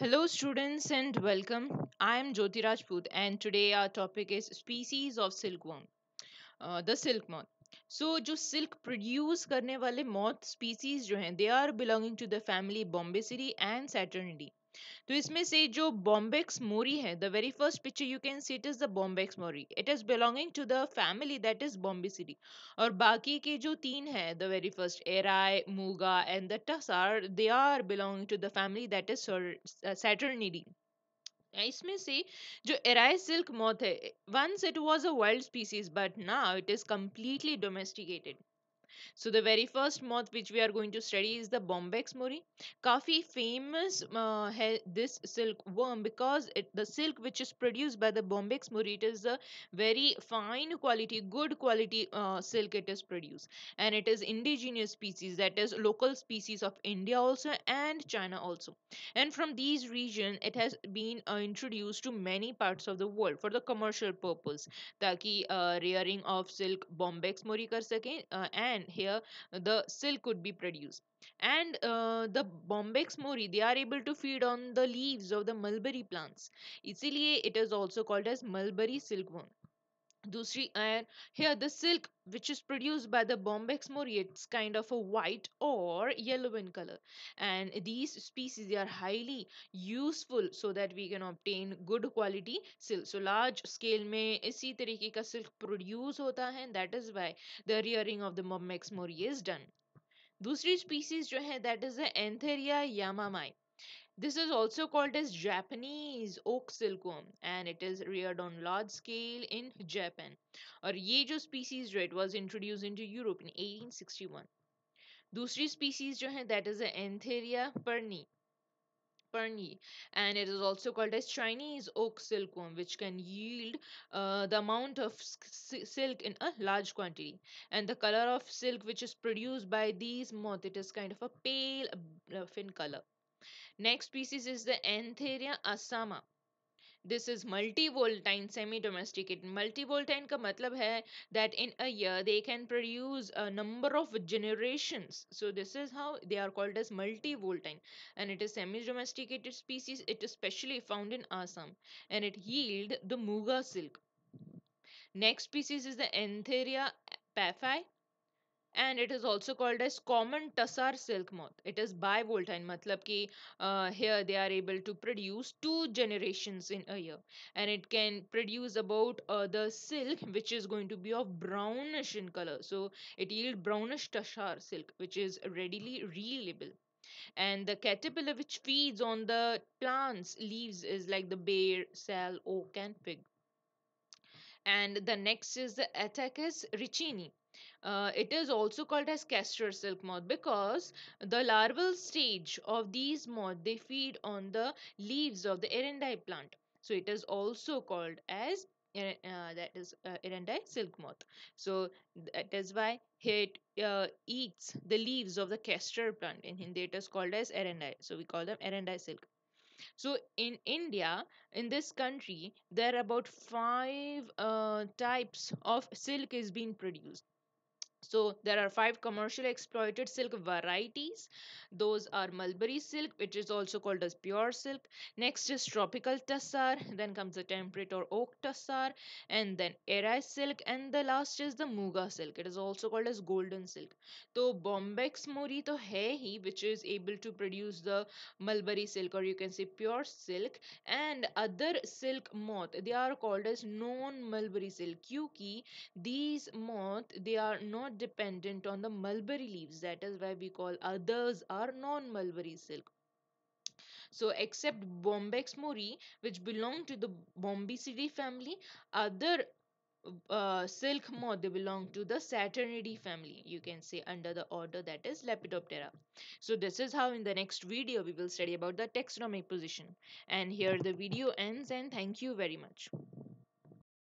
Hello, students, and welcome. I am Jyoti Rajput, and today our topic is species of silkworm, uh, the silk moth. So, जो silk produce करने वाले moth species जो हैं, they are belonging to the family Bombycidae and Saturnidae. तो इसमें से जो bombyx mori है the very first picture you can see it is the bombyx mori it is belonging to the family that is bombycidae और बाकी के जो तीन है the very first eri muga and the tussar are they are belonging to the family that is saturniidae इसमें से जो eri silk moth है once it was a world species but now it is completely domesticated So the very first moth which we are going to study is the Bombex mori. Kafi famous uh, this silk worm because it, the silk which is produced by the Bombex mori it is a very fine quality, good quality uh, silk it is produced and it is indigenous species that is local species of India also and China also. And from these regions it has been uh, introduced to many parts of the world for the commercial purpose. ताकि uh, rearing of silk bombyx mori कर सकें and here the silk could be produced and uh, the bombay mori they are able to feed on the leaves of the mulberry plants it is also called as mulberry silkworm दूसरी आयन here the silk which is produce by the bombyx mori's kind of a white और yellow in colour and these species are highly useful so that we can obtain good quality silk so large scale में इसी तरीके का silk produce होता है that is why the rearing of the bombyx mori is done दूसरी species जो है that is the antheraea yamamai This is also called as Japanese oak silkworm and it is reared on large scale in Japan. Or, ये जो species जो was introduced into Europe in 1861. दूसरी species जो है that is the Antheria perni. Perni, and it is also called as Chinese oak silkworm, which can yield uh, the amount of silk in a large quantity. And the color of silk which is produced by these moth, it is kind of a pale uh, fin color. Next species is the Antheria Assama. This is multivoltine semi-domesticated. Multivoltine ka matlab hai that in a year they can produce a number of generations. So this is how they are called as multivoltine. And it is semi-domesticated species. It is specially found in Assam. And it yield the Muga silk. Next species is the Antheria paphi. And it is also called as common common silk moth. It it is bivoltine here they are able to produce two generations in a year and it can produce about uh, the silk which is going to be of brownish in color so it yields brownish tashar silk which is readily reelable and the caterpillar which feeds on the plants leaves is like the bear sal oak and fig and the next is the Attacus ricini uh, it is also called as castor silk moth because the larval stage of these moths they feed on the leaves of the erendai plant. So it is also called as uh, uh that is uh, silk moth. So that is why it uh, eats the leaves of the castor plant. In Hindi it is called as erendai. So we call them erendai silk. So in India, in this country, there are about five uh, types of silk is being produced. So there are five commercial exploited silk varieties. Those are mulberry silk, which is also called as pure silk. Next is tropical tussar, then comes the temperate or oak tussar, and then erai silk, and the last is the muga silk. It is also called as golden silk. So Bombex mori to hai hi, which is able to produce the mulberry silk, or you can say pure silk, and other silk moth. They are called as non mulberry silk, kyuki these moth they are not dependent on the mulberry leaves. That is why we call others are non mulberry silk. So, except Bombex mori, which belong to the Bombycidae family, other uh, silk moth they belong to the Saturnidae family you can say under the order that is Lepidoptera so this is how in the next video we will study about the taxonomic position and here the video ends and thank you very much